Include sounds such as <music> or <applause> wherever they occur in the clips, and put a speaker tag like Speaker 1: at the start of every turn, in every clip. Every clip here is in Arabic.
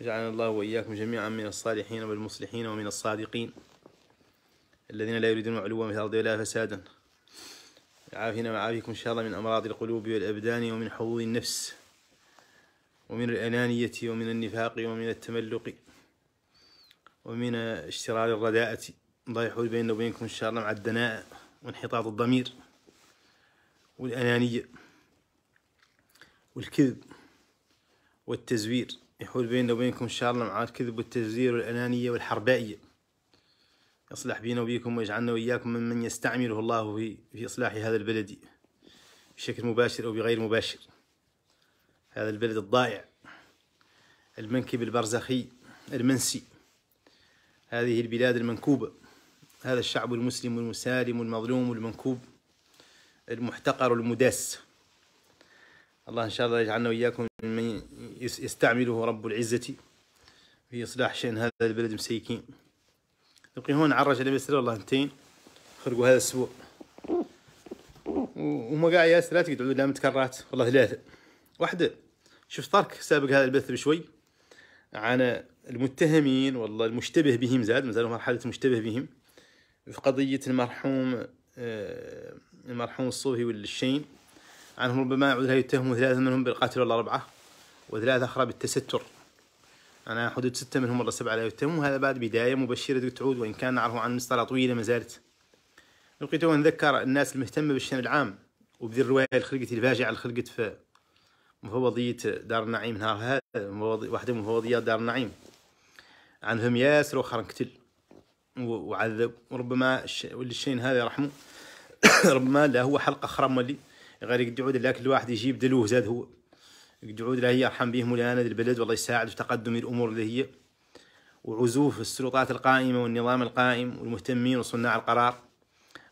Speaker 1: جعلنا الله وإياكم جميعا من الصالحين والمصلحين ومن الصادقين الذين لا يريدون علوا في الأرض ولا فسادا عافينا وعافيكم إن شاء الله من أمراض القلوب والأبدان ومن حظوظ النفس ومن الأنانية ومن النفاق ومن التملق ومن اشترار الرداءة الله يحول بيننا وبينكم إن شاء الله مع الدناءة وانحطاط الضمير والأنانية والكذب والتزوير يحول بيننا وبينكم إن شاء الله مع الكذب والتزوير والأنانية والحربائية يصلح بينا وبيكم ويجعلنا وإياكم ممن يستعمله الله في, في إصلاح هذا البلد بشكل مباشر أو بغير مباشر هذا البلد الضائع المنكب البرزخي المنسي هذه البلاد المنكوبة هذا الشعب المسلم المسالم المظلوم المنكوب المحتقر المداس الله إن شاء الله يجعلنا وإياكم من يستعمله رب العزة في إصلاح شأن هذا البلد مسيكين نبقي هون عرج على يسر الله انتين خرجوا هذا الأسبوع وما قاع ياسر لا تقعدوا لا متكرات والله ثلاثة واحدة شوف ترك سابق هذا البث بشوي عن المتهمين والله المشتبه بهم زاد مازال مرحلة المشتبه بهم في قضية المرحوم آه، المرحوم الصوفي والشين عنهم ربما يعود لا يتهم ثلاثة منهم بالقتل ولا أربعة وثلاثة أخرى بالتستر أنا حدود ستة منهم ولا سبعة لا يتهم وهذا بعد بداية مبشرة تعود وإن كان نعرفه عن مسطرة طويلة ما زالت لقيت ونذكر الناس المهتمة بالشأن العام وبذي الرواية الخلقة الفاجعة اللي خلقت في مفوضية دار النعيم نهار هذا واحدة من مفوضيات دار النعيم عنهم ياسر وخر قتل وعذب وربما الشين هذا رحمه <coughs> ربما لا هو حلقة أخرى مالي غير قد يعود لك الواحد يجيب دلوه زاد هو قد يعود هي يرحم به مولانا البلد والله يساعد في تقدم الامور اللي هي وعزوف السلطات القائمه والنظام القائم والمهتمين وصناع القرار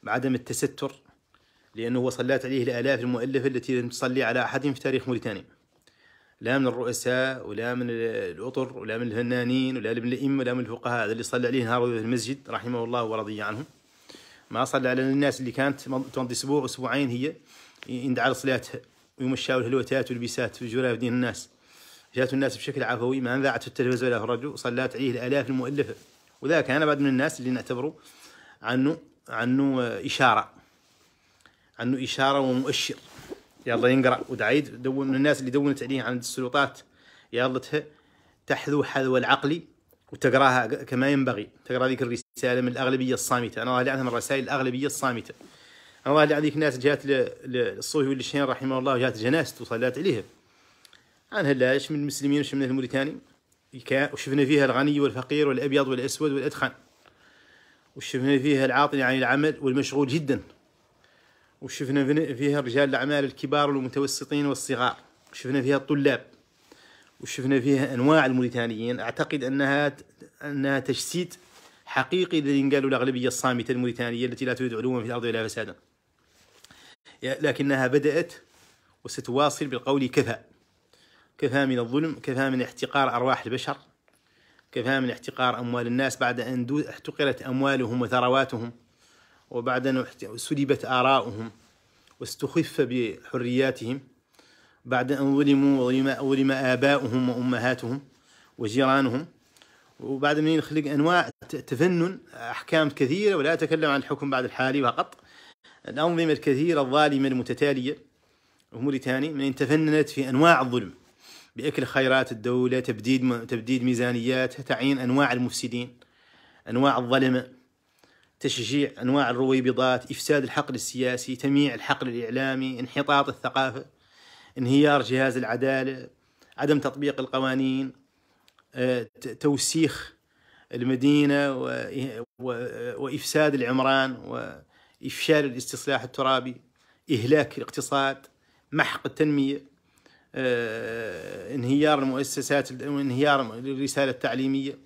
Speaker 1: بعدم التستر لانه صلات عليه الالاف المؤلفه التي لم تصلي على احد في تاريخ موريتانيا لا من الرؤساء ولا من الاطر ولا من الفنانين ولا من الائمه ولا من الفقهاء هذا اللي صلى عليه نهار في المسجد رحمه الله ورضي عنه ما صلى على الناس اللي كانت تمضي اسبوع اسبوعين هي يندعى لصلاته ويمشى الهلوتات والبسات في جراف دين الناس جاءت الناس بشكل عفوي ما انذاعت التلفزة له الرجل صلات عليه الآلاف المؤلفة وذاك أنا بعد من الناس اللي نعتبره عنه عنه إشارة عنه إشارة ومؤشر يلا ينقرأ ودعيد دون من الناس اللي دونت عليه عند السلطات يلا تحذو حذو العقل وتقراها كما ينبغي تقرا ذيك الرسالة من الأغلبية الصامتة أنا لعنها من الرسائل الأغلبية الصامتة اوالي عليك ناس جات للصوفي والشين رحمه الله جات جنازته وصلات عليه عن هلاش من المسلمين وش من الموريتاني وشفنا فيها الغني والفقير والابيض والاسود والادخن وشفنا فيها العاطل عن يعني العمل والمشغول جدا وشفنا فيها رجال الاعمال الكبار والمتوسطين والصغار وشفنا فيها الطلاب وشفنا فيها انواع الموريتانيين اعتقد انها انها تجسيد حقيقي للي قالوا الاغلبيه الصامته الموريتانيه التي لا تريد علوا في الارض ولا فسادا لكنها بدأت وستواصل بالقول كفى كفى من الظلم كفى من احتقار أرواح البشر كفى من احتقار أموال الناس بعد أن احتقرت أموالهم وثرواتهم وبعد أن سلبت آراؤهم واستخف بحرياتهم بعد أن ظلموا وظلم آباؤهم وأمهاتهم وجيرانهم وبعد من يخلق أنواع تفنن أحكام كثيرة ولا أتكلم عن الحكم بعد الحالي فقط الأنظمة الكثيرة الظالمة المتتالية وموريتاني من تفننت في أنواع الظلم بأكل خيرات الدولة تبديد تبديد ميزانياتها تعيين أنواع المفسدين أنواع الظلمة تشجيع أنواع الرويبضات إفساد الحقل السياسي تمييع الحقل الإعلامي انحطاط الثقافة انهيار جهاز العدالة عدم تطبيق القوانين آه، توسيخ المدينة وإفساد العمران إفشال الاستصلاح الترابي إهلاك الاقتصاد محق التنمية آه، انهيار المؤسسات انهيار الرسالة التعليمية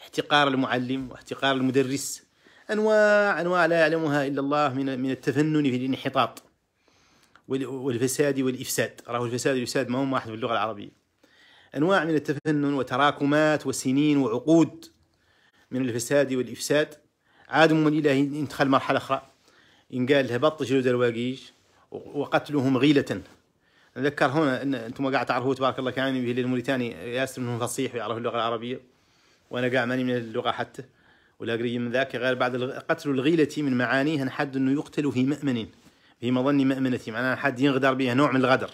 Speaker 1: احتقار المعلم واحتقار المدرس أنواع أنواع لا يعلمها إلا الله من من التفنن في الانحطاط والفساد والإفساد راهو الفساد والإفساد ما هم واحد في اللغة العربية أنواع من التفنن وتراكمات وسنين وعقود من الفساد والإفساد عاد من إلى أن يدخل مرحلة أخرى إن قال هبط جلود الواقيش وقتلهم غيلة نذكر هنا ان انتم قاعد تعرفوا تبارك الله كان به للموريتاني ياسر منهم فصيح ويعرف اللغه العربيه وانا قاعد ماني من اللغه حتى ولا قريب من ذاك غير بعد قتل الغيلة من معانيها أن حد انه يقتل في مأمن في مظن مأمنة معناها حد ينغدر بها نوع من الغدر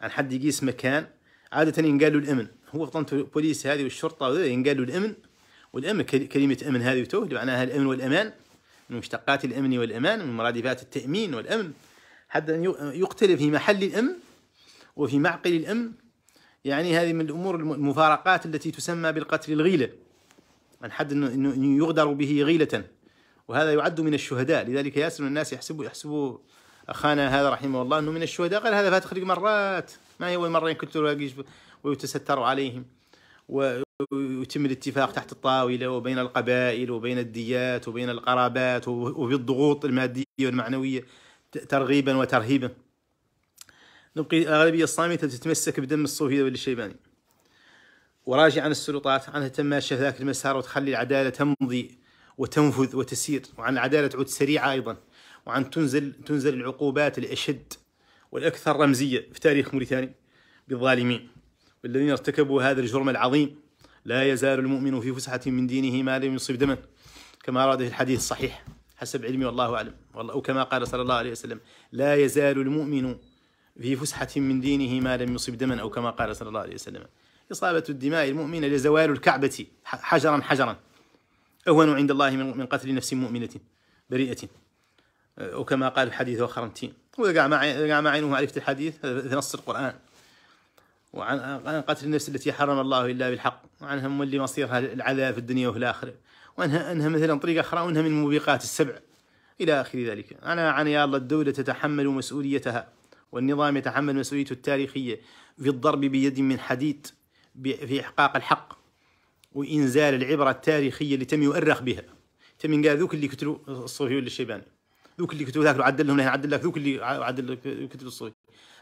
Speaker 1: عن حد يقيس مكان عادة ينقال له الأمن هو طنط البوليس هذه والشرطة ينقال له الأمن والأمن كلمة أمن هذه وتوه معناها الأمن والأمان من مشتقات الأمن والأمان من مرادفات التأمين والأمن حتى أن يقتل في محل الأمن وفي معقل الأمن يعني هذه من الأمور المفارقات التي تسمى بالقتل الغيلة من حد أنه يغدر به غيلة وهذا يعد من الشهداء لذلك ياسر من الناس يحسبوا يحسبوا أخانا هذا رحمه الله أنه من الشهداء قال هذا فات مرات ما هي أول مرة ينكتلوا ويتستر عليهم و ويتم الاتفاق تحت الطاولة وبين القبائل وبين الديات وبين القرابات وبالضغوط المادية والمعنوية ترغيبا وترهيبا نبقي الأغلبية الصامتة تتمسك بدم الصوفية والشيباني وراجع عن السلطات عنها تماشى ذاك المسار وتخلي العدالة تمضي وتنفذ وتسير وعن العدالة تعود سريعة أيضا وعن تنزل تنزل العقوبات الأشد والأكثر رمزية في تاريخ موريتانيا بالظالمين والذين ارتكبوا هذا الجرم العظيم لا يزال المؤمن في فسحة من دينه ما لم يصب دما كما أراده الحديث الصحيح حسب علمي والله أعلم والله كما قال صلى الله عليه وسلم لا يزال المؤمن في فسحة من دينه ما لم يصب دما أو كما قال صلى الله عليه وسلم إصابة الدماء المؤمنة لزوال الكعبة حجرا حجرا أهون عند الله من قتل نفس مؤمنة بريئة وكما قال الحديث وخرنتين وإذا قاع ما عينه عرفت الحديث نص القرآن وعن قتل النفس التي حرم الله إلا بالحق وعنها اللي مصيرها العذاب في الدنيا وفي الآخرة وأنها أنها مثلا طريقة أخرى وأنها من الموبقات السبع إلى آخر ذلك أنا عن يا الله الدولة تتحمل مسؤوليتها والنظام يتحمل مسؤوليته التاريخية في الضرب بيد من حديد في إحقاق الحق وإنزال العبرة التاريخية اللي تم يؤرخ بها تم قال ذوك اللي الصوفي ولا الشيباني ذوك اللي كتلوا ذاك عدل لهم عدل لك ذوك اللي عدل كتلوا الصوفي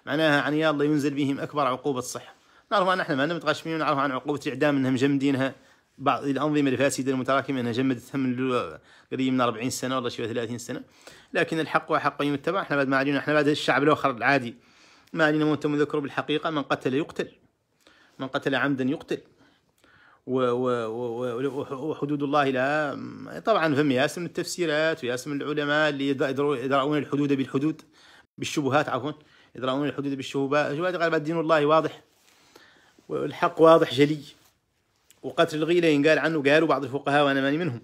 Speaker 1: معناها يعني الله ينزل بهم أكبر عقوبة الصحة نعرف أن احنا ما متغشمين ونعرف عن عقوبة الإعدام أنهم جمدينها بعض الأنظمة الفاسدة المتراكمة أنها جمدتها من قريب من 40 سنة ولا شوية 30 سنة لكن الحق حق يتبع احنا بعد ما علينا احنا بعد الشعب الآخر العادي ما علينا موت مذكر بالحقيقة من قتل يقتل من قتل عمدا يقتل و و وحدود الله لا طبعا فم ياسم التفسيرات وياسم العلماء اللي يدرؤون الحدود بالحدود بالشبهات عفوا يدرون الحدود بالشهوباء قال بعد دين الله واضح والحق واضح جلي وقتل الغيلة ينقال عنه قالوا بعض الفقهاء وأنا ماني منهم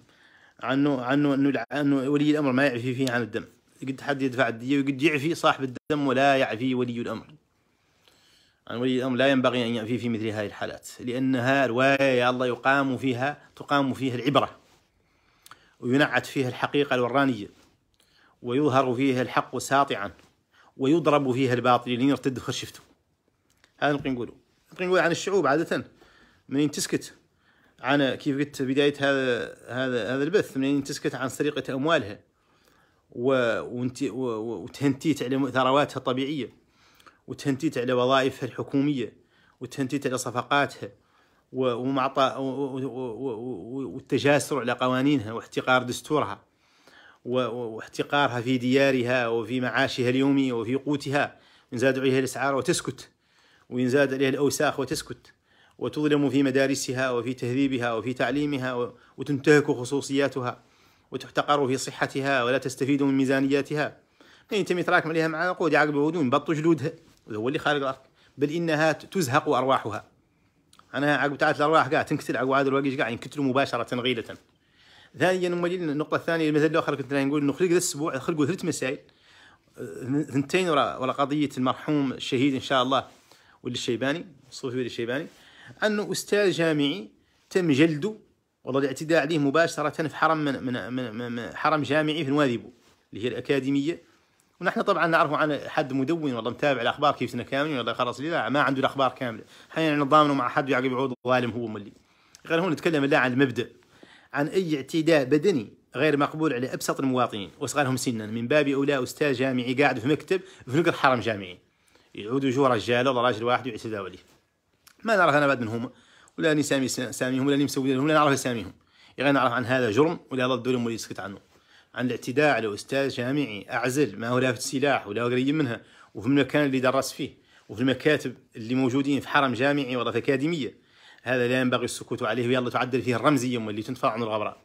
Speaker 1: عنه عنه أنه أنه ولي الأمر ما يعفي فيه عن الدم قد حد يدفع الدية وقد يعفي صاحب الدم ولا يعفي ولي الأمر عن يعني ولي الأمر لا ينبغي أن يعفي في مثل هذه الحالات لأنها رواية الله يقام فيها تقام فيها العبرة وينعت فيها الحقيقة الورانية ويظهر فيها الحق ساطعا ويضرب فيها الباطل لين يرتد خشفته هذا نبقى نقوله نبقى نقول عن الشعوب عادة منين تسكت عن كيف قلت بداية هذا هذا هذا البث منين تسكت عن سرقة أموالها وتهنتيت على ثرواتها الطبيعية وتهنتيت على وظائفها الحكومية وتهنتيت على صفقاتها ومعطى والتجاسر على قوانينها واحتقار دستورها واحتقارها في ديارها وفي معاشها اليومي وفي قوتها ينزاد عليها الاسعار وتسكت وينزاد عليها الاوساخ وتسكت وتظلم في مدارسها وفي تهذيبها وفي تعليمها وتنتهك خصوصياتها وتحتقر في صحتها ولا تستفيد من ميزانياتها من يعني يتم يتراكم عليها مع يعقب عقب الودون جلودها هو اللي خالق الارض بل انها تزهق ارواحها انا عقب تعات الارواح قاع تنقتل عقب هذا الواقي قاع ينقتلوا مباشره غيله ثانيا نجي النقطة الثانية المثل الآخر كنت نقول إنه خلق الأسبوع خلقوا ثلاث مسائل آه، ثنتين ورا قضية المرحوم الشهيد إن شاء الله ولي الشيباني الصوفي ولي الشيباني أنه أستاذ جامعي تم جلده والله الاعتداء عليه مباشرة في حرم من من, من, من حرم جامعي في نواذبو اللي هي الأكاديمية ونحن طبعا نعرفه عن حد مدون والله متابع الاخبار كيف سنه كامله والله خلاص لا ما عنده الاخبار كامله احيانا يعني نضامنه مع حد يعقب عوض ظالم هو مولي غير هون نتكلم لا عن المبدا عن أي اعتداء بدني غير مقبول على أبسط المواطنين وصغارهم سنا من باب أولى أستاذ جامعي قاعد في مكتب في نقر حرم جامعي يعودوا جو رجال ولا راجل واحد يعتداوا عليه ما نعرف أنا بعد منهم ولا أني سامي ساميهم ولا أني مسوي لهم ولا نعرف أساميهم غير نعرف عن هذا جرم ولا ضد لهم ولا يسكت عنه عن الاعتداء على أستاذ جامعي أعزل ما هو لافت سلاح ولا قريب منها وفي المكان اللي درس فيه وفي المكاتب اللي موجودين في حرم جامعي ولا في أكاديمية هذا لا ينبغي السكوت عليه ويلا تعدل فيه الرمزي يوم اللي تنفع عن الغبراء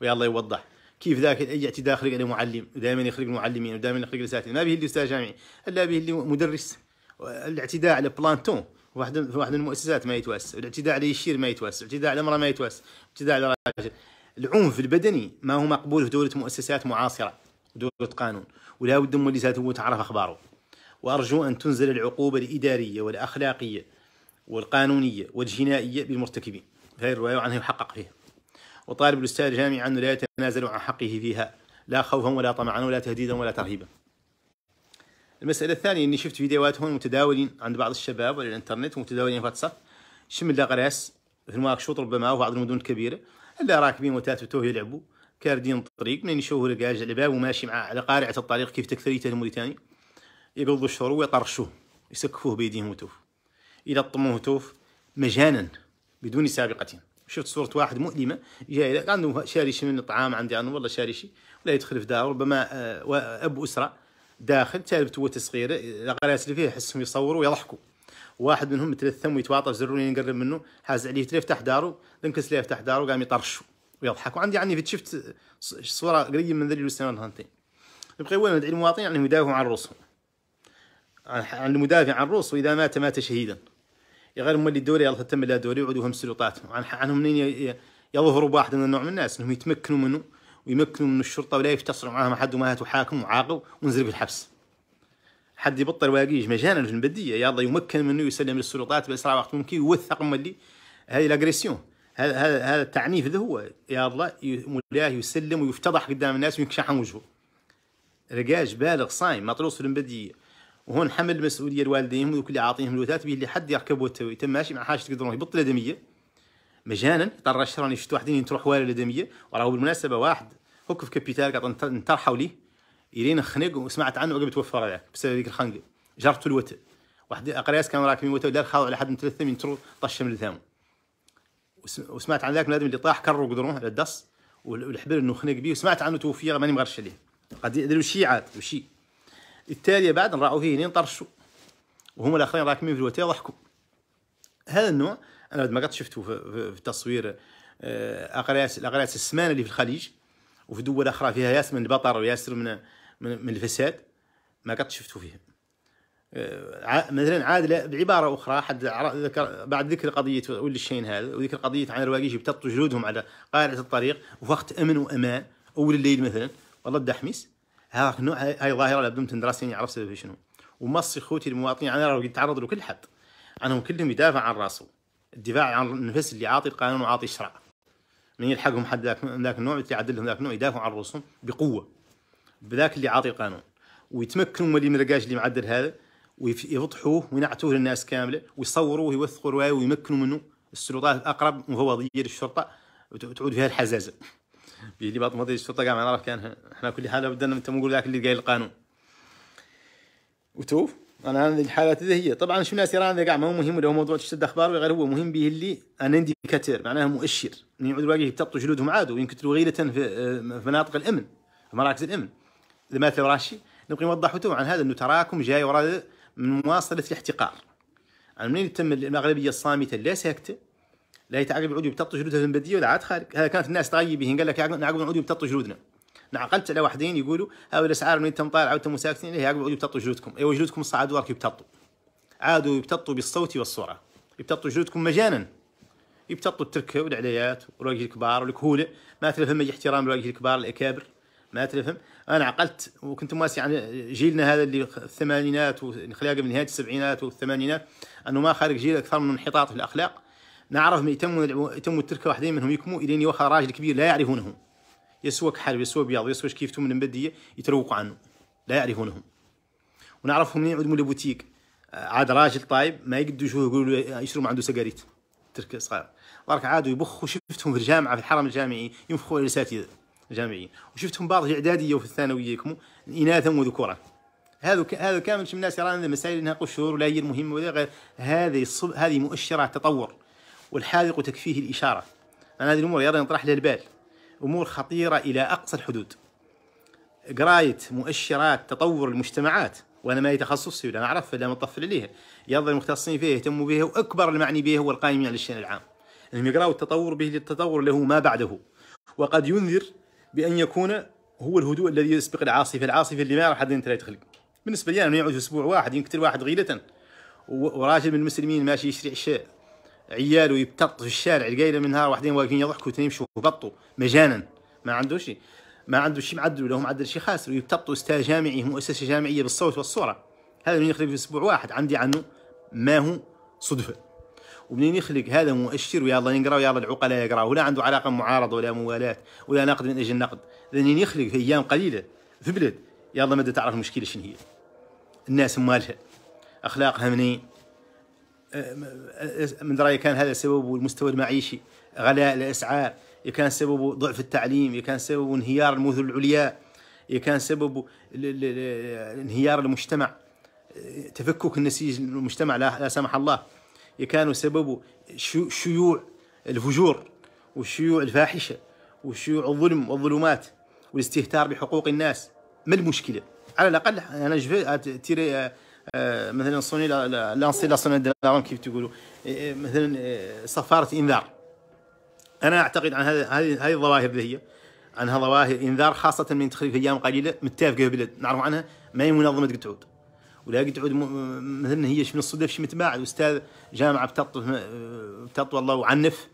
Speaker 1: ويلا يوضح كيف ذاك اعتداء يخرج عليه معلم ودائما يخرج المعلمين ودائما يخرج الاساتذه ما به اللي استاذ جامعي الا به اللي مدرس الاعتداء على بلانتون واحد في واحد المؤسسات ما يتوسع الاعتداء على يشير ما يتوسع الاعتداء على امراه ما يتوسع الاعتداء على راجل العنف البدني ما هو مقبول في دوله مؤسسات معاصره دوله قانون ولا بد من اللي تعرف اخباره وارجو ان تنزل العقوبه الاداريه والاخلاقيه والقانونية والجنائية بالمرتكبين هذه الرواية عنها يحقق فيها وطالب الأستاذ أنه لا يتنازل عن حقه فيها لا خوفا ولا طمعا ولا تهديدا ولا ترهيبا المسألة الثانية أني شفت فيديوهات هون متداولين عند بعض الشباب على الإنترنت ومتداولين في واتساب شمل لاغراس في المواكشوط ربما وبعض المدن الكبيرة إلا راكبين وتاتوتوه يلعبوا كاردين الطريق من يشوفوا على الباب وماشي مع على قارعة الطريق كيف تكثريته الموريتاني يقضوا الشهور ويطرشوه يسكفوه بيديهم وتوفوا الى الطموهتوف مجانا بدون سابقه شفت صورة واحد مؤلمة جاي عنده شاري شي من الطعام عندي عنده والله شاري شي ولا يدخل في دار ربما آه، أب أسرة داخل تعرف هو صغيرة الغريات اللي فيه يحسهم يصوروا ويضحكوا واحد منهم متلثم ويتواطى زروني نقرب منه حاز عليه تلف تحت داره لنكس ليه تحت داره قام يطرشوا ويضحكوا عندي عني شفت صورة قريب من ذي السنة هانتين يبقى وين ندعي المواطنين أنهم يدافعوا يعني عن رؤوسهم عن المدافع عن روسه وإذا مات مات شهيدا غير هم اللي دوري يلا تم لا دوري يعودوا هم سلطاتهم عنهم منين يظهروا بواحد من النوع من الناس انهم يتمكنوا منه ويمكنوا من الشرطه ولا يفتصلوا معاهم احد وما تحاكم وعاقب ونزل في الحبس حد يبطل واقيش مجانا في البديه يلا يمكن منه يسلم للسلطات باسرع وقت ممكن يوثق ملي هذه لاغريسيون هذا هذا التعنيف ذا هو الله مولاه يسلم ويفتضح قدام الناس وينكشح عن وجهه رجاج بالغ صايم مطروس في البديه وهون حمل المسؤوليه الوالدين وكل اللي عاطيهم الوثات به اللي حد يركب التوي تم ماشي مع حاجه تقدرون يبطل الادميه مجانا طرى راني شفت واحدين تروح والي الادميه وراه بالمناسبه واحد هوك في كابيتال قاعد نطرحوا ليه يرين خنق وسمعت عنه قبل توفى عليك بسبب ذيك الخنقه جرته الوتر واحد اقرياس كانوا راكبين وتا ودار خاو على حد من 300 متر طش من لثامه وسمعت عن ذاك الادم اللي طاح كروا قدروا على الدص والحبل انه خنق به وسمعت عنه توفي ماني مغرش عليه قد وشي شيعات وشي التاليه بعد هي نين طرشوا وهما الاخرين راكمين في الوتاه ضحكوا هذا النوع انا بعد ما قد شفته في التصوير آه، اقليات الاقليات السمانه اللي في الخليج وفي دول اخرى فيها ياسر من البطر وياسر من من الفساد ما قد شفته فيهم آه، مثلا عاد بعباره اخرى حد ذكر بعد ذكر قضيه ولي الشين هذا وذكر قضيه عن الرواقيش بتطوا جلودهم على قارعه الطريق وفي وقت امن وامان اول الليل مثلا والله الدحميس هذاك نوع هاي ظاهره لابد من تندرس يعرف يعني سبب شنو ومصي خوتي المواطنين انا يتعرض له كل حد عنهم كلهم يدافع عن راسه الدفاع عن النفس اللي عاطي القانون وعاطي الشرع من يلحقهم حد ذاك ذاك النوع يتعدل لهم ذاك النوع يدافعوا عن رؤوسهم بقوه بذاك اللي عاطي القانون ويتمكنوا من اللي ملقاش اللي معدل هذا ويفضحوه وينعتوه للناس كامله ويصوروه ويوثقوا روايه ويمكنوا منه السلطات الاقرب وهو للشرطه الشرطه وتعود فيها الحزازه لي باط ماضي الشرطه كاع ما نعرف كان حنا كل حاله بدنا انت نقول ذاك اللي قايل القانون وتوف انا هذه الحالات هذه هي طبعا شو الناس يرى كاع ما هو مهم ولا هو موضوع تشد اخبار غير هو مهم به اللي ان انديكاتير معناها مؤشر من يعود الواقع يبتبطوا جلودهم عادوا وينكتلوا غيره آه، في مناطق الامن في مراكز الامن اذا مثل راشي نبغي نوضح عن هذا انه تراكم جاي وراء من مواصله الاحتقار يعني منين تم الاغلبيه الصامته اللي ساكته لا يتعقب العود يبتط جلودها بديه ولا عاد خارج هذا كانت الناس طيبين قال لك نعقب العود يبتط جلودنا نعقلت على واحدين يقولوا هاو الاسعار من انتم طالعه وانتم ساكتين ليه يعقب العود يبتط جلودكم اي جلودكم صعدوا وراك يبتطوا عادوا يبتطوا بالصوت والصوره يبتطوا جلودكم مجانا يبتطوا التركه والعليات والواجه الكبار والكهوله ما تلفهم اي احترام لواجه الكبار الاكابر ما تلفهم انا عقلت وكنت ماسي عن جيلنا هذا اللي الثمانينات وخلاقه من نهايه السبعينات والثمانينات انه ما خارج جيل اكثر من انحطاط في الاخلاق نعرف يتم يتم التركه واحد منهم يكمو الين يوخى راجل كبير لا يعرفونه يسوى كحرب يسوى بياض يسوى كيف من المبديه يتروقوا عنه لا يعرفونهم ونعرفهم منين يعود من البوتيك آه، عاد راجل طايب ما يشوفوا يقولوا آه، يشروا ما عنده سجاريت ترك صغار برك عادوا يبخوا شفتهم في الجامعه في الحرم الجامعي ينفخوا الاساتذه الجامعيين وشفتهم بعض في الاعداديه وفي الثانويه يكموا اناثا وذكورا هذا هذا كامل يرى ان المسائل انها قشور ولا هي المهمه ولا غير هذه هذه مؤشرات تطور والحاذق تكفيه الإشارة أنا هذه الأمور يلا ينطرح البال أمور خطيرة إلى أقصى الحدود قراية مؤشرات تطور المجتمعات وانا ما هي تخصصي ولا اعرف ولا مطفل عليها يظل المختصين فيها يهتموا بها واكبر المعني به هو القائمين على الشان العام انهم يقراوا التطور به للتطور له ما بعده وقد ينذر بان يكون هو الهدوء الذي يسبق العاصفه العاصفه اللي ما راح حد انت لا تخلق بالنسبه لي انه يعود اسبوع واحد يقتل واحد غيله وراجل من المسلمين ماشي يشري عشاء عياله يبتط في الشارع لقينا من نهار واحدين واقفين يضحكوا اثنين يمشوا بطوا مجانا ما عنده شيء ما عنده شيء معدل لهم معدل شيء خاسر ويبتطوا استاذ جامعي مؤسسه جامعيه بالصوت والصوره هذا من يخلق في اسبوع واحد عندي عنه ما هو صدفه ومنين يخلق هذا مؤشر ويلا نقرا ويلا العقلاء يقراوا ولا عنده علاقه معارضه ولا موالاه ولا نقد من اجل النقد لان يخلق في ايام قليله في بلد يلا مدى تعرف المشكله شنو هي الناس مالها اخلاقها منين أه، من رايي كان هذا سببه المستوى المعيشي غلاء الاسعار كان سببه ضعف التعليم كان سببه انهيار المدن العليا كان سببه انهيار المجتمع تفكك النسيج المجتمع لا سمح الله كان سببه شيوع الفجور وشيوع الفاحشه وشيوع الظلم والظلمات والاستهتار بحقوق الناس ما المشكله على الاقل انا جفت آه، مثلا سوني لانسيلاسيون ديال لا كيف تقولوا إيه، إيه، مثلا صفاره إيه، انذار انا اعتقد عن هذه هذه الظواهر اللي هي عنها ظواهر انذار خاصه من في ايام قليله متفقه بلد نعرف عنها ما هي منظمه قدعود ولا قدعود مثلا هي من الصدف شي متباع استاذ جامعه بتطوى آه، الله وعنف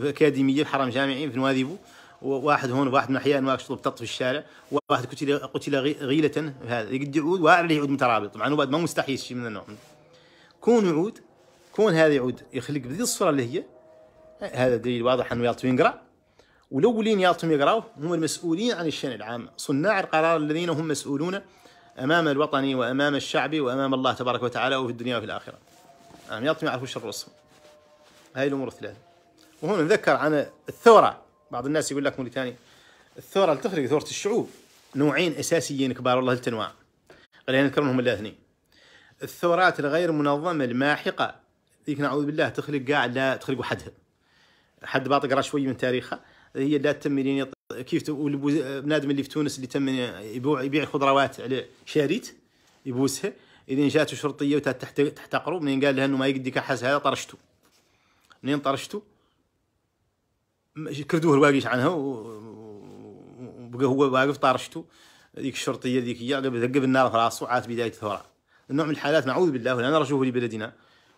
Speaker 1: في اكاديميه في حرم جامعي في نواذيبو واحد هون واحد من احياء نواكش طط في الشارع واحد قتل قتل غيله هذا يقد يعود وعليه يعود مترابط طبعا هو ما مستحيل شيء من النوع كون يعود كون هذا يعود يخلق بذي الصوره اللي هي هذا دليل واضح انه يالطم يقرا والاولين يالطم يقراوا هم المسؤولين عن الشان العام صناع القرار الذين هم مسؤولون امام الوطني وامام الشعب وامام الله تبارك وتعالى وفي الدنيا وفي الاخره نعم، يعني يالطم يعرفوا شر الرسم هاي الامور الثلاثه وهنا نذكر عن الثوره بعض الناس يقول لك موريتانيا الثوره اللي تخرج ثوره الشعوب نوعين اساسيين كبار والله ثلاث انواع خلينا نذكرهم الاثنين الثورات الغير منظمه الماحقه ذيك نعوذ بالله تخلق قاعد لا تخلق وحدها حد باطق راه شوي من تاريخها هي لا تتم يعني كيف بنادم اللي في تونس اللي تم يبيع يبيع خضروات على شاريت يبوسها اذا جاته شرطيه وتحتقروا منين قال لها انه ما يقدك احس هذا طرشته منين طرشته كردوه الواقيش عنها وبقى هو واقف طارشته ذيك الشرطيه ذيك هي ذقب النار في راسه عاد بدايه الثوره النوع من الحالات نعوذ بالله ولا نرجوه لبلدنا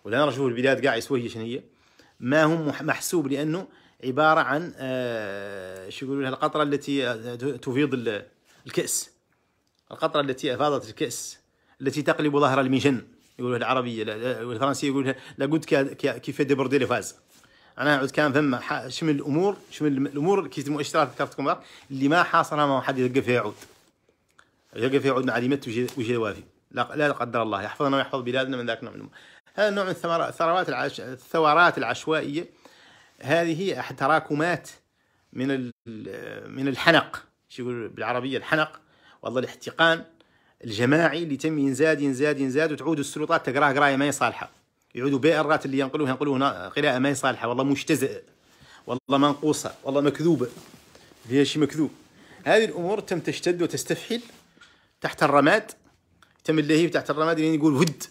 Speaker 1: ولا نرجوه البلاد قاع يسوي شنو هي ما هم محسوب لانه عباره عن آه، شو يقولوا لها القطره التي آه، تفيض الكاس القطره التي افاضت الكاس التي تقلب ظهر المجن يقولوها العربيه والفرنسيه يقولها لا كيف دي بردي فاز انا عاود كان ثم شمل الامور شمل الامور كي يتم اشتراك كارت اللي ما حاصرها ما حد يلقى فيها يعود يلقى فيها يعود مع ليمت وجه الوافي لا, لا قدر الله يحفظنا ويحفظ بلادنا من ذاك النوع من هذا النوع من الثروات العش... الثورات العشوائيه هذه احد تراكمات من ال... من الحنق شو يقول بالعربيه الحنق والله الاحتقان الجماعي اللي تم ينزاد ينزاد ينزاد وتعود السلطات تقراه قرايه ما هي صالحه يعودوا بئرات اللي ينقلوها ينقلوها قراءه ما هي صالحه والله مجتزئه والله منقوصه والله مكذوبه فيها شيء مكذوب هذه الامور تم تشتد وتستفحل تحت الرماد تم اللهيب تحت الرماد لين يقول هد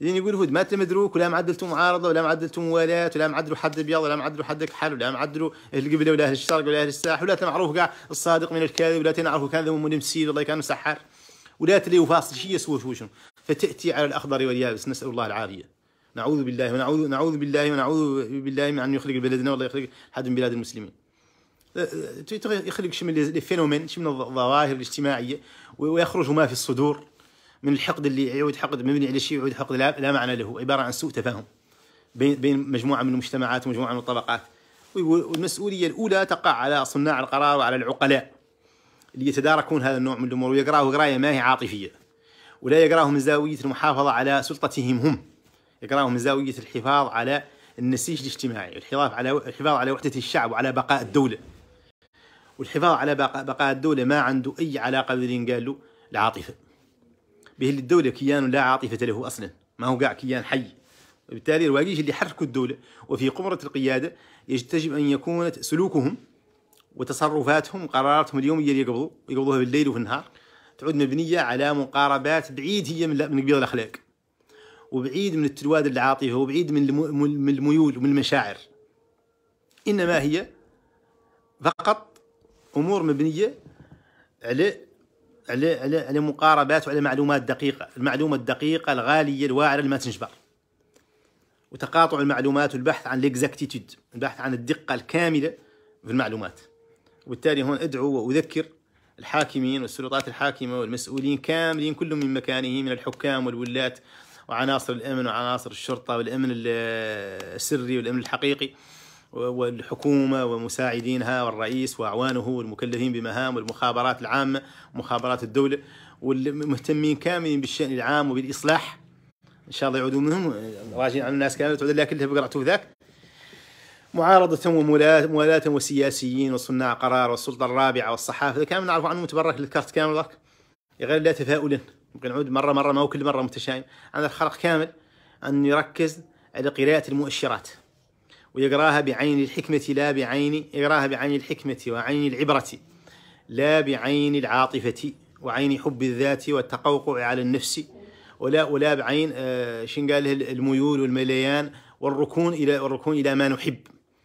Speaker 1: لين يقول هد ما تمدروك ولا معدلتوا معارضه ولا معدلتوا موالاه ولا معدلوا حد ابيض ولا معدلوا حد كحل ولا معدلوا اهل القبله ولا اهل الشرق ولا اهل الساح ولا تنعرفوا كاع الصادق من الكاذب ولا تنعرفوا كان ذم مسير والله كان سحار ولا تلي وفاصل شيء يسوى فتاتي على الاخضر واليابس نسال الله العافيه نعوذ بالله ونعوذ نعوذ بالله ونعوذ بالله من ان يخرج بلدنا والله يخرج حد من بلاد المسلمين أه، أه، يخرج شي من من فينومين شي من الظواهر الاجتماعيه ويخرج ما في الصدور من الحقد اللي يعود حقد مبني على شيء يعود حقد لا, لا معنى له عباره عن سوء تفاهم بين بين مجموعه من المجتمعات ومجموعه من الطبقات والمسؤوليه الاولى تقع على صناع القرار وعلى العقلاء اللي يتداركون هذا النوع من الامور ويقراه قرايه ما هي عاطفيه ولا يقراه من زاويه المحافظه على سلطتهم هم إقراره من زاوية الحفاظ على النسيج الاجتماعي الحفاظ على الحفاظ على وحدة الشعب وعلى بقاء الدولة والحفاظ على بقاء الدولة ما عنده أي علاقة باللي قالوا العاطفة به الدولة كيان لا عاطفة له أصلا ما هو قاع كيان حي وبالتالي الواجيج اللي حركوا الدولة وفي قمرة القيادة يجب أن يكون سلوكهم وتصرفاتهم وقراراتهم اليومية اللي يقبضوا يقبضوها بالليل وفي النهار تعود مبنية على مقاربات بعيد هي من قبيل الأخلاق وبعيد من التلواد العاطفة وبعيد من الميول ومن المشاعر إنما هي فقط أمور مبنية على على على على مقاربات وعلى معلومات دقيقة، المعلومة الدقيقة الغالية الواعرة اللي ما تنجبر. وتقاطع المعلومات والبحث عن الاكزاكتيتود، البحث عن الدقة الكاملة في المعلومات. وبالتالي هون أدعو وأذكر الحاكمين والسلطات الحاكمة والمسؤولين كاملين كلهم من مكانه من الحكام والولاة وعناصر الامن وعناصر الشرطه والامن السري والامن الحقيقي والحكومة ومساعدينها والرئيس وأعوانه والمكلفين بمهام والمخابرات العامة ومخابرات الدولة والمهتمين كاملين بالشأن العام وبالإصلاح إن شاء الله يعودوا منهم راجعين على الناس كاملة تعود لها كلها بقرعته ذاك معارضة وموالاة وسياسيين وصناع قرار والسلطة الرابعة والصحافة كامل نعرف عنه متبرك للكارت كامل غير لا تفاؤلا يمكن عود مره مره ما هو كل مره متشائم هذا الخلق كامل ان يركز على قراءه المؤشرات ويقراها بعين الحكمه لا بعين يقراها بعين الحكمه وعين العبره لا بعين العاطفه وعين حب الذات والتقوقع على النفس ولا ولا بعين آه شن قال الميول والمليان والركون الى الركون الى ما نحب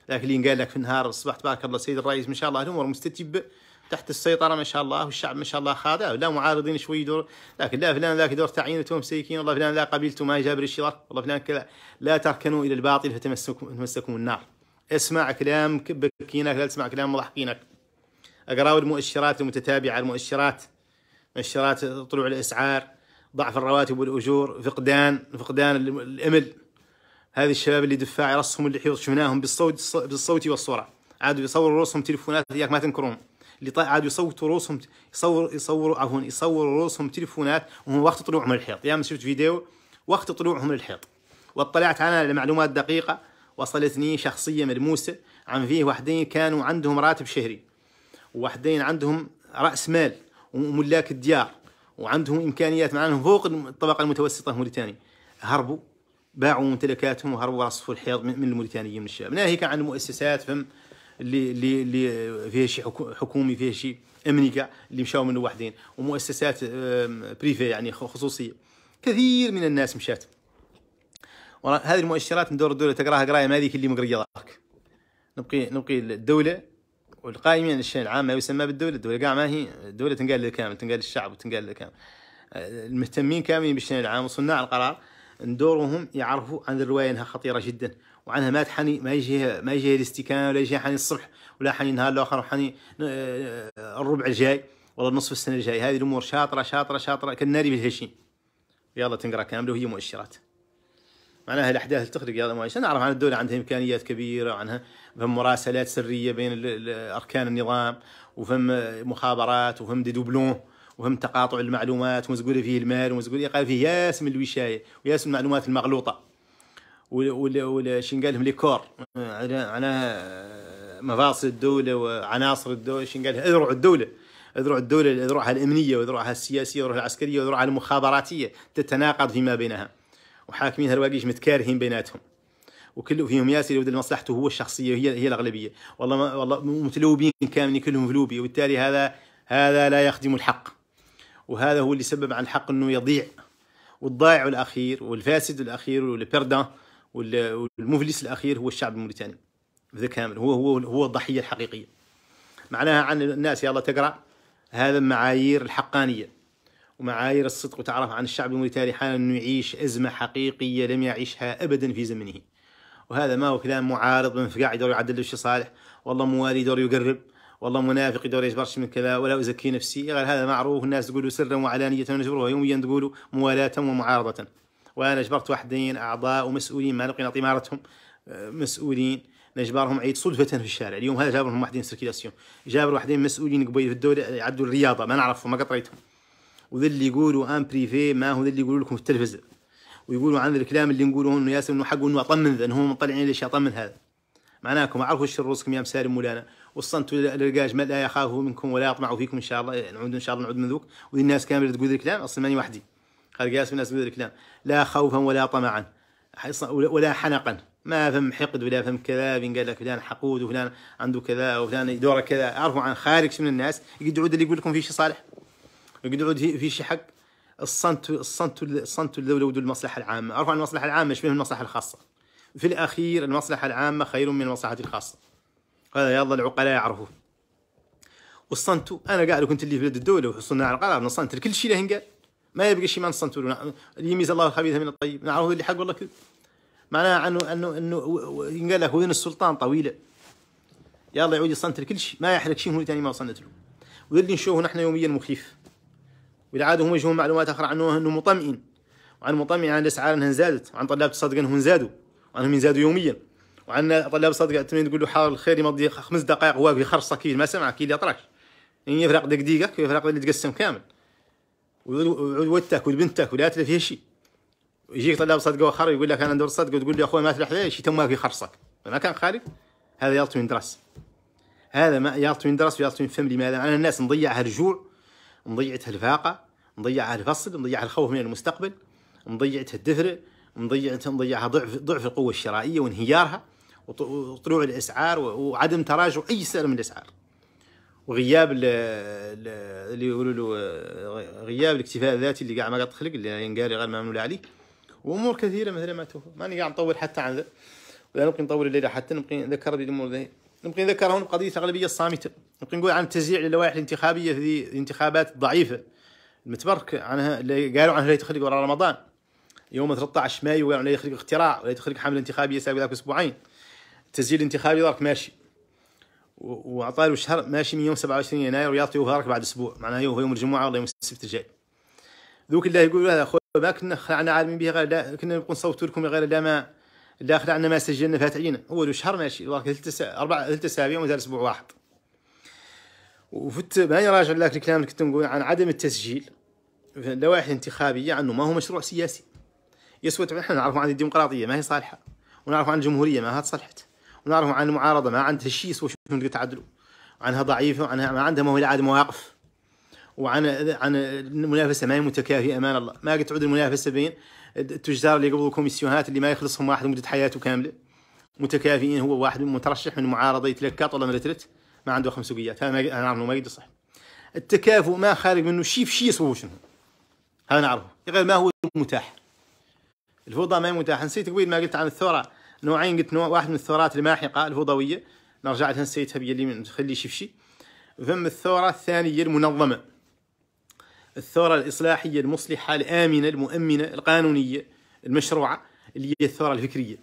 Speaker 1: لكن اللي قال لك في النهار الصباح تبارك الله سيد الرئيس ما شاء الله الامور مستتبه تحت السيطره ما شاء الله والشعب ما شاء الله خاضع لا معارضين شوي دور لكن لا فلان ذاك دور تعيينته مسيكين والله فلان لا قبيلته ما جابر الشراك والله فلان كذا لا تركنوا الى الباطل فتمسكم تمسكم النار اسمع كلام بكينك لا تسمع كلام مضحكينك اقراوا المؤشرات المتتابعه المؤشرات مؤشرات طلوع الاسعار ضعف الرواتب والاجور فقدان فقدان الامل هذه الشباب اللي دفاع راسهم اللي حيوط شفناهم بالصوت بالصوت والصوره عادوا يصوروا رؤوسهم تليفونات اياك ما تنكرون اللي طيب عادوا يصوتوا رؤوسهم يصور يصوروا عفوا يصوروا رؤوسهم تليفونات وهم وقت طلوعهم للحيط يا شفت فيديو وقت طلوعهم للحيط واطلعت انا معلومات دقيقه وصلتني شخصيه ملموسه عن فيه واحدين كانوا عندهم راتب شهري وواحدين عندهم راس مال وملاك الديار وعندهم امكانيات معناهم فوق الطبقه المتوسطه الموريتانيه هربوا باعوا ممتلكاتهم وهربوا وصفوا الحيض من الموريتانيين من الشباب ناهيك عن المؤسسات فهم اللي اللي اللي فيها شي حكومي فيها شي امني كاع اللي مشاو منه وحدين ومؤسسات بريفي يعني خصوصيه كثير من الناس مشات هذه المؤشرات ندور الدوله تقراها قرايه ما هذيك اللي مقريضاك نبقي نبقي الدوله والقائمين الشان العام ما يسمى بالدوله الدوله كاع ما هي الدوله تنقال للكامل تنقال للشعب وتنقال للكامل المهتمين كاملين بالشان العام وصناع القرار ندورهم يعرفوا عن الروايه انها خطيره جدا وعنها ما تحني ما يجي ما يجي الاستكانه ولا يجي حني الصبح ولا حني النهار الاخر وحني آه، آه، الربع الجاي ولا نصف السنه الجاي هذه الامور شاطره شاطره شاطره كالناري بالهشيم يلا تنقرا كامله وهي مؤشرات معناها الاحداث اللي تخرج يلا مؤشرات نعرف عن الدوله عندها امكانيات كبيره وعنها فهم مراسلات سريه بين اركان النظام وفهم مخابرات وفهم دي دوبلون وهم تقاطع المعلومات ومزقول فيه المال ومزقول قال فيه ياس من الوشايه وياس من المعلومات المغلوطه وش قال لهم ليكور على مفاصل الدوله وعناصر الدوله شن قال اذرع الدوله اذرع الدوله اذرعها الامنيه واذرعها السياسيه واذرعها العسكريه واذرعها المخابراتيه تتناقض فيما بينها وحاكمين هرواقيش متكارهين بيناتهم وكله فيهم ياسر يود مصلحته هو الشخصيه وهي هي الاغلبيه والله ما والله متلوبين كاملين كلهم في لوبي وبالتالي هذا هذا لا يخدم الحق وهذا هو اللي سبب على الحق انه يضيع والضائع الاخير والفاسد الاخير والبردان والمفلس الاخير هو الشعب الموريتاني بذا كامل هو هو هو الضحيه الحقيقيه معناها عن الناس يلا تقرا هذا معايير الحقانيه ومعايير الصدق وتعرف عن الشعب الموريتاني حالا انه يعيش ازمه حقيقيه لم يعيشها ابدا في زمنه وهذا ما هو كلام معارض من فقاع يدور يعدل شي صالح والله موالي يدور يقرب والله منافق يدور يجبرش من كذا ولا ازكي نفسي غير هذا معروف الناس تقولوا سرا وعلانيه ونجبروها يوميا تقولوا موالاه ومعارضه وانا اجبرت واحدين اعضاء ومسؤولين ما لقينا طمارتهم آه، مسؤولين نجبرهم عيد صدفة في الشارع اليوم هذا جابرهم واحدين سيركيلاسيون جابر واحدين مسؤولين قبيل في الدولة يعدوا الرياضة ما نعرفهم ما قطريتهم وذا اللي يقولوا ان بريفي ما هو ذا اللي يقولوا لكم في التلفزة ويقولوا عن الكلام اللي نقولوه انه ياسر انه حقه انه اطمن ذا انهم مطلعين ليش اطمن هذا معناكم اعرفوا الشر رزقكم يا مسالم مولانا وصلتوا للرقاج ما لا يخاف منكم ولا يطمع فيكم ان شاء الله نعود ان شاء الله نعود من ذوك والناس كامله تقول الكلام اصلا ماني وحدي قال قياس الناس بهذا الكلام لا خوفا ولا طمعا ولا حنقا ما فهم حقد ولا فهم كذا قال لك فلان حقود وفلان عنده كذا وفلان دوره كذا اعرفوا عن خارج من الناس يقعد يعود اللي يقول لكم في شيء صالح يقعد يعود في شيء حق الصنت الصنت الصنت الدوله ودول المصلحه العامه اعرفوا عن المصلحه العامه ايش من المصلحه الخاصه في الاخير المصلحه العامه خير من المصلحه الخاصه هذا يلا العقلاء يعرفوه والصنت انا قاعد كنت اللي في بلاد الدوله وحصلنا على القرار نصنت كل شيء له قال ما يبقى شيء ما نصنتوا يميز الله الخبيث من الطيب نعرف اللي حق والله كذب معناها انه انه انه ينقال لك وين السلطان طويله يا الله يعود يصنت لكل شيء ما يحرق شيء هو ثاني ما وصلت له واللي اللي نشوفه نحن يوميا مخيف والعاده هم يجون معلومات اخرى عنه انه مطمئن وعن مطمئن عن الاسعار انها زادت وعن طلاب الصدق انهم زادوا وانهم ينزادوا يوميا وعن طلاب الصدق تقول له حاول الخير يمضي خمس دقائق واقف يخرص كيل ما سمع كيل يطرش يعني يفرق دقيقه يفرق اللي تقسم كامل وعودتك وبنتك ولا تلف شيء يجيك طلاب صدقه وخر يقول لك انا دور صدقه وتقول لي اخوي ما تلح شيء تم في خرصك انا كان خارج هذا يالت يندرس هذا ما يالت يندرس ويالت ينفهم لماذا انا الناس نضيعها الجوع مضيعتها الفاقه مضيعها الفصل مضيعها الخوف من المستقبل مضيعتها الدفر مضيعتها مضيعها ضعف ضعف القوه الشرائيه وانهيارها وطلوع الاسعار وعدم تراجع اي سعر من الاسعار وغياب اللي يقولوا له آه، غياب الاكتفاء الذاتي اللي قاع ما تخلق اللي ينقال غير ممنوع عليه وامور كثيره مثلا ما توفى ماني قاعد نطول حتى عن ذا ولا نبقي نطول الليله حتى نبقي نذكر الامور ذي نبقي نذكر هون قضيه الاغلبيه الصامته نبقي نقول عن التزييع للوائح الانتخابيه في الانتخابات الضعيفه المتبرك عنها اللي قالوا عنها لا تخلق وراء رمضان يوم 13 مايو قالوا لا يخلق اختراع ولا تخلق حمله انتخابيه سابقه ذاك اسبوعين التسجيل الانتخابي دارك ماشي وعطاله شهر ماشي من يوم 27 يناير ويعطي وهارك بعد اسبوع معناه يوم الجمعه ولا يوم السبت الجاي ذوك اللي يقولوا هذا خويا ما كنا خلعنا عالمين به غير لا كنا نكون صوتوا لكم غير لا ما لا خلعنا ما سجلنا فات عينا هو له شهر ماشي ثلاث اربع ثلاث اسابيع ومازال اسبوع واحد وفت ماني راجع لك الكلام اللي كنت نقول عن عدم التسجيل اللوائح الانتخابيه عنه ما هو مشروع سياسي يسوى احنا نعرفوا عن الديمقراطيه ما هي صالحه ونعرفوا عن الجمهوريه ما هي صلحت ونعرفهم عن المعارضه ما عندها شيء سوى شنو تعدلوا عنها ضعيفه وعنها ما عندها ما هو عاد مواقف وعن عن المنافسه ما هي متكافئه امان الله ما قد تعود المنافسه بين التجار اللي قبل كوميسيونات اللي ما يخلصهم واحد مده حياته كامله متكافئين هو واحد مترشح من المعارضه يتلكط ولا مرتلت ما عنده خمس سوقيات هذا انا نعرفه ما يصح التكافؤ ما خارج منه شيء في شيء سوى شنو هذا نعرفه غير ما هو متاح الفوضى ما هي متاحه نسيت قبيل ما قلت عن الثوره نوعين قلت نوع واحد من الثورات الماحقه الفوضوية نرجع لها نسيتها بيا اللي تخلي فشي ثم الثوره الثانيه المنظمه الثوره الاصلاحيه المصلحه الامنه المؤمنه القانونيه المشروعه اللي هي الثوره الفكريه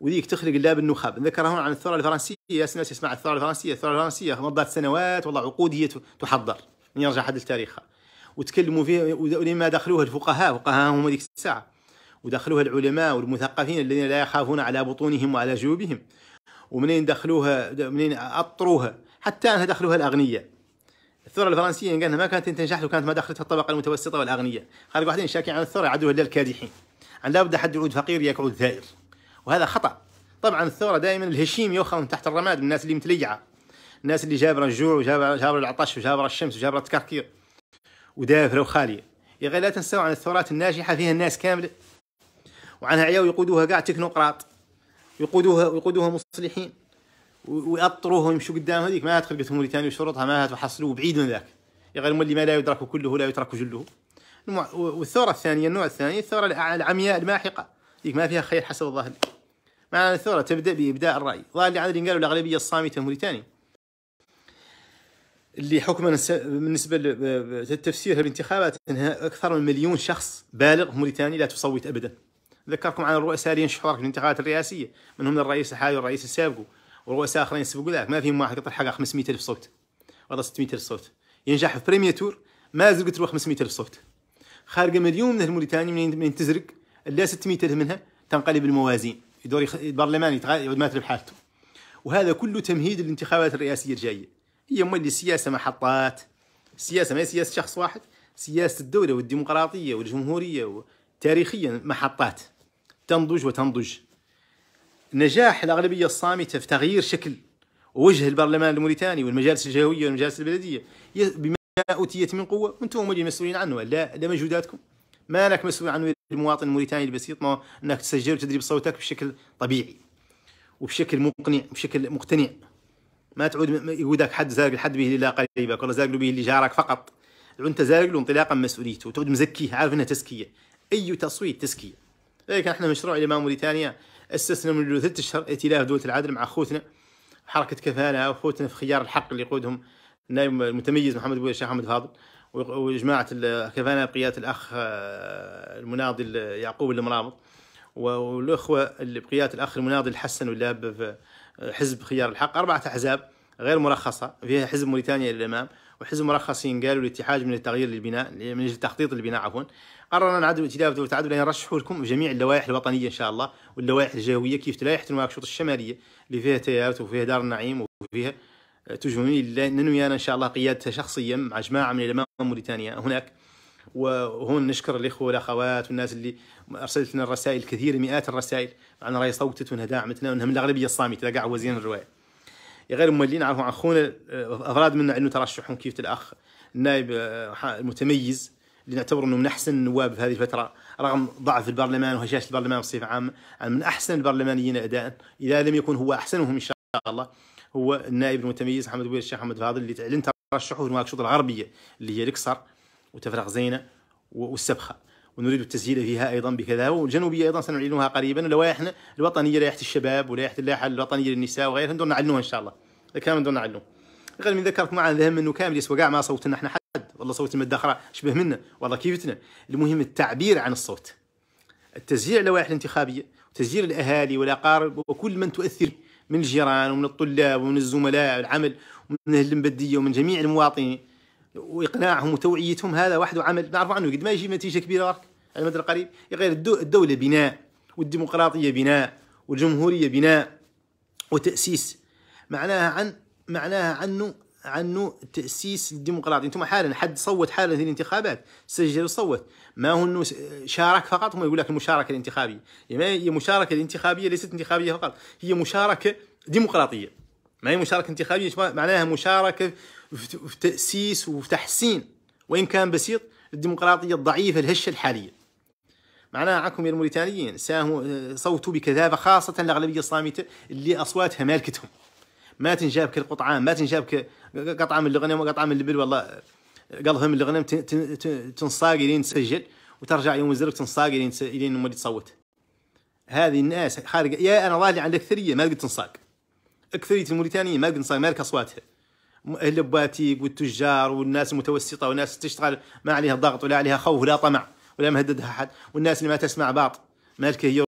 Speaker 1: وذيك تخلق اللاب بالنخب نذكر هون عن الثوره الفرنسيه ناس يسمع الثوره الفرنسيه الثوره الفرنسيه مضت سنوات والله عقود هي تحضر من يرجع حد لتاريخها وتكلموا فيها ولما دخلوها الفقهاء فقهاء هم ذيك الساعه ودخلوها العلماء والمثقفين الذين لا يخافون على بطونهم وعلى جيوبهم ومنين دخلوها منين أطروها حتى أنها دخلوها الأغنياء الثوره الفرنسيه إن قالها ما كانت تنجح لو كانت ما دخلتها الطبقه المتوسطه والاغنياء خلق واحدين شاكين على الثوره عدوها للكادحين عن لابد حد يعود فقير يكعد ثائر وهذا خطا طبعا الثوره دائما الهشيم يؤخذ من تحت الرماد من الناس اللي متليعه الناس اللي جابره الجوع وجابره جابر العطش وجابره الشمس وجابره التكركير ودافره وخاليه يا غير لا تنسوا عن الثورات الناجحه فيها الناس كامله وعنها عيال يقودوها كاع تكنوقراط يقودوها يقودوها مصلحين ويأطروه ويمشوا قدام هذيك ما قلت موريتانيا وشروطها ما تحصلوا بعيد من ذاك غير اللي ما لا يدرك كله لا يترك جله والثوره الثانيه النوع الثاني الثوره العمياء الماحقه ذيك ما فيها خير حسب الظاهر مع الثوره تبدا بابداء الراي ظاهر اللي عاد قالوا الاغلبيه الصامته موريتانيا اللي حكما بالنسبه للتفسير بالانتخابات انها اكثر من مليون شخص بالغ موريتاني لا تصوت ابدا ذكركم عن الرؤساء اللي ينشحوا في الانتخابات الرئاسيه منهم الرئيس الحالي والرئيس السابق ورؤساء اخرين سبقوا ذاك ما فيهم واحد قطع حق الف صوت ولا الف صوت ينجح في بريمير تور ما زلت تروح الف صوت خارج مليون من الموريتاني من تزرق الا 600 الف منها تنقلب الموازين يدور البرلمان يتغ... ما تلف حالته وهذا كله تمهيد للانتخابات الرئاسيه الجايه هي مولي السياسه محطات السياسه ما هي سياسه شخص واحد سياسه الدوله والديمقراطيه والجمهوريه و... تاريخيا محطات تنضج وتنضج نجاح الأغلبية الصامتة في تغيير شكل ووجه البرلمان الموريتاني والمجالس الجهوية والمجالس البلدية بما أوتيت من قوة أنتم هم المسؤولين عنه لا لا مجهوداتكم ما لك مسؤول عنه المواطن الموريتاني البسيط ما أنك تسجل وتدريب صوتك بشكل طبيعي وبشكل مقنع بشكل مقتنع ما تعود يقودك حد زارق الحد به لا قريبك ولا زارق به اللي جارك فقط انت زارق له انطلاقا مسؤوليته وتعود مزكيه عارف انها تزكيه اي تصويت تزكيه لذلك إيه، احنا مشروع الامام موريتانيا اسسنا منذ ثلاث اشهر ائتلاف دوله العدل مع اخوتنا حركه كفاله اخوتنا في خيار الحق اللي يقودهم النائب المتميز محمد بوي الشيخ محمد فاضل وجماعه الكفاله بقياده الاخ آه، المناضل يعقوب المرابط والاخوه اللي بقياده الاخ المناضل الحسن واللاب في حزب خيار الحق اربعه احزاب غير مرخصه فيها حزب موريتانيا للامام وحزب مرخصين قالوا الاتحاد من التغيير للبناء من اجل تخطيط البناء عفوا قررنا العدو الائتلاف ذو التعدد ان لكم جميع اللوائح الوطنيه ان شاء الله واللوائح الجهويه كيف لائحه نواكشوط الشماليه اللي فيها تيارت وفيها دار النعيم وفيها آه، تجمعين ننوي انا ان شاء الله قيادتها شخصيا مع جماعه من الامام موريتانيا هناك وهون نشكر الاخوه والاخوات والناس اللي ارسلت لنا الرسائل كثير مئات الرسائل عن راي صوتت وانها داعمتنا وانها من الاغلبيه الصامته قاع وزير الروايه يا غير مولين عن خونا آه، افراد منا انه ترشحهم كيف الاخ النائب آه، المتميز اللي نعتبر انه من احسن النواب في هذه الفتره رغم ضعف البرلمان وهشاشه البرلمان بصفه عامه من احسن البرلمانيين اداء اذا لم يكن هو احسنهم ان شاء الله هو النائب المتميز محمد بويل الشيخ محمد فاضل اللي اعلن ترشحه لنواكشوط الغربيه اللي هي الاكسر وتفرغ زينه والسبخه ونريد التسجيل فيها ايضا بكذا والجنوبيه ايضا سنعلنها قريبا لوائحنا الوطنيه لائحه الشباب ولائحه اللائحه الوطنيه للنساء وغيرها ندور نعلنوها ان شاء الله كامل ندور نعلنوها غير من ذكرت معنا ذهن انه كامل يسوى كاع ما صوتنا احنا حتى والله صوت الماده اخرى شبه منا والله كيفتنا المهم التعبير عن الصوت التسجيل على الانتخابيه تسجيل الاهالي والاقارب وكل من تؤثر من الجيران ومن الطلاب ومن الزملاء العمل ومن اهل المبديه ومن جميع المواطنين واقناعهم وتوعيتهم هذا وحده عمل نعرف عنه قد ما يجي نتيجه كبيره على المدى القريب غير الدوله بناء والديمقراطيه بناء والجمهوريه بناء وتاسيس معناها عن معناها عنه عنه تأسيس الديمقراطية انتم حالا حد صوت حالا في الانتخابات سجل وصوت ما هو انه شارك فقط هم يقول لك المشاركة الانتخابية يعني هي مشاركة الانتخابية ليست انتخابية فقط هي مشاركة ديمقراطية ما هي مشاركة انتخابية معناها مشاركة في تأسيس وتحسين وإن كان بسيط الديمقراطية الضعيفة الهشة الحالية معناها عنكم يا الموريتانيين ساهموا آه، صوتوا بكثافة خاصة الأغلبية الصامتة اللي أصواتها مالكتهم ما تنجابك القطعان ما تنجابك قطعه من الاغنيه وقطعه من البر والله قالهم الغنم تنصاق لين تسجل وترجع يوم الزرق تنصاق لين لين ما تصوت هذه الناس خارج يا انا راجع عندك الاكثريه ما قد تنصاق اكثريه الموريتانيه ما قد تنصاق مالك اصواتها اهل والتجار والناس المتوسطه والناس تشتغل ما عليها ضغط ولا عليها خوف ولا طمع ولا مهددها احد والناس اللي ما تسمع بعض مالك هي